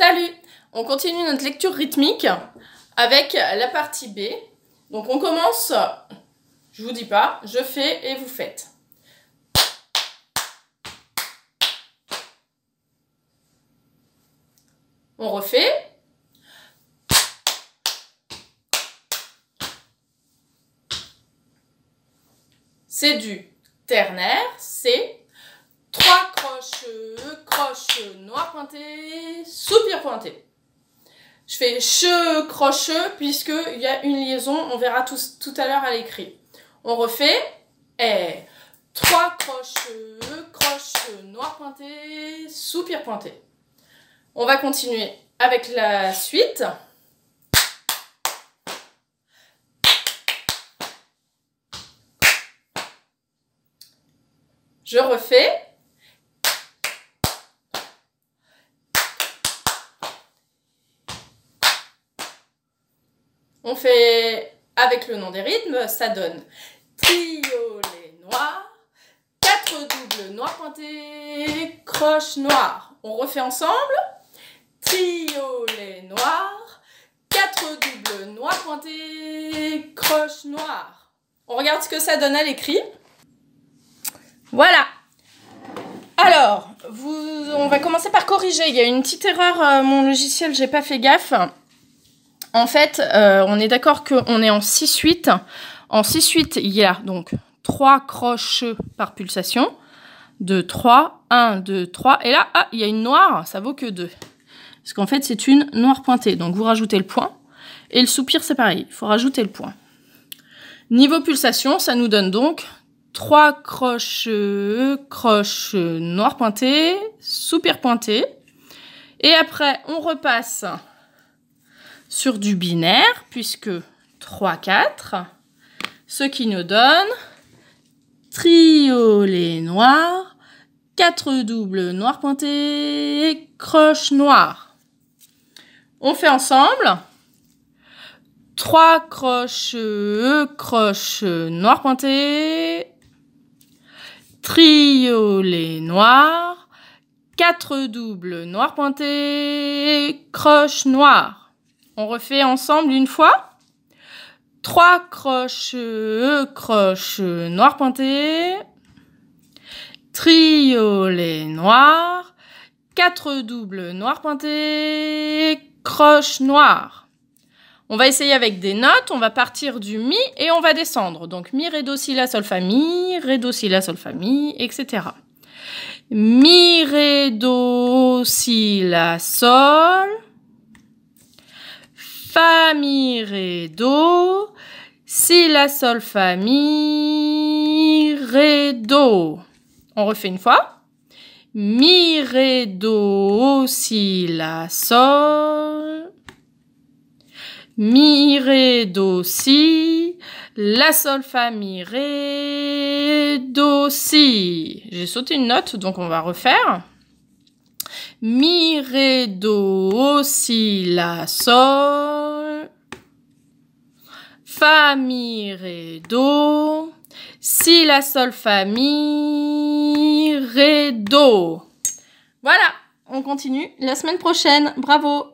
Salut On continue notre lecture rythmique avec la partie B. Donc on commence, je vous dis pas, je fais et vous faites. On refait. C'est du ternaire, c'est Trois croches, croche, noir pointé, soupir pointé. Je fais che, croche, puisqu'il y a une liaison, on verra tout, tout à l'heure à l'écrit. On refait. Et trois croches, croche, noir pointé, soupir pointé. On va continuer avec la suite. Je refais. On fait avec le nom des rythmes, ça donne triolet noir, quatre doubles noirs pointés, croche noire. On refait ensemble. Triolet noir, quatre doubles noirs pointés, croche noire. On regarde ce que ça donne à l'écrit. Voilà. Alors, vous, on va commencer par corriger. Il y a une petite erreur, euh, mon logiciel, j'ai pas fait gaffe. En fait, euh, on est d'accord qu'on est en 6-8. En 6-8, il y a donc 3 croches par pulsation. 2, 3, 1, 2, 3. Et là, ah, il y a une noire, ça vaut que 2. Parce qu'en fait, c'est une noire pointée. Donc vous rajoutez le point. Et le soupir, c'est pareil, il faut rajouter le point. Niveau pulsation, ça nous donne donc 3 croches, croches noires pointées, soupir pointé. Et après, on repasse sur du binaire, puisque 3, 4, ce qui nous donne triolet noir, 4 doubles noirs pointés, croche noire. On fait ensemble 3 croches, croches noires pointées, triolet noir, 4 doubles noirs pointés, croche noire. On refait ensemble une fois. Trois croches, croches noires pointées. Triolet noir. Quatre doubles noires pointées. Croches noires. On va essayer avec des notes. On va partir du mi et on va descendre. Donc mi, ré, do, si, la, sol, famille, mi. Ré, do, si, la, sol, famille, etc. Mi, ré, do, si, la, sol fa, mi, ré, do, si, la, sol, fa, mi, ré, do. On refait une fois. Mi, ré, do, si, la, sol. Mi, ré, do, si. La, sol, fa, mi, ré, do, si. J'ai sauté une note, donc on va refaire mi, ré, do, si, la, sol, fa, mi, ré, do, si, la, sol, fa, mi, ré, do. Voilà, on continue la semaine prochaine. Bravo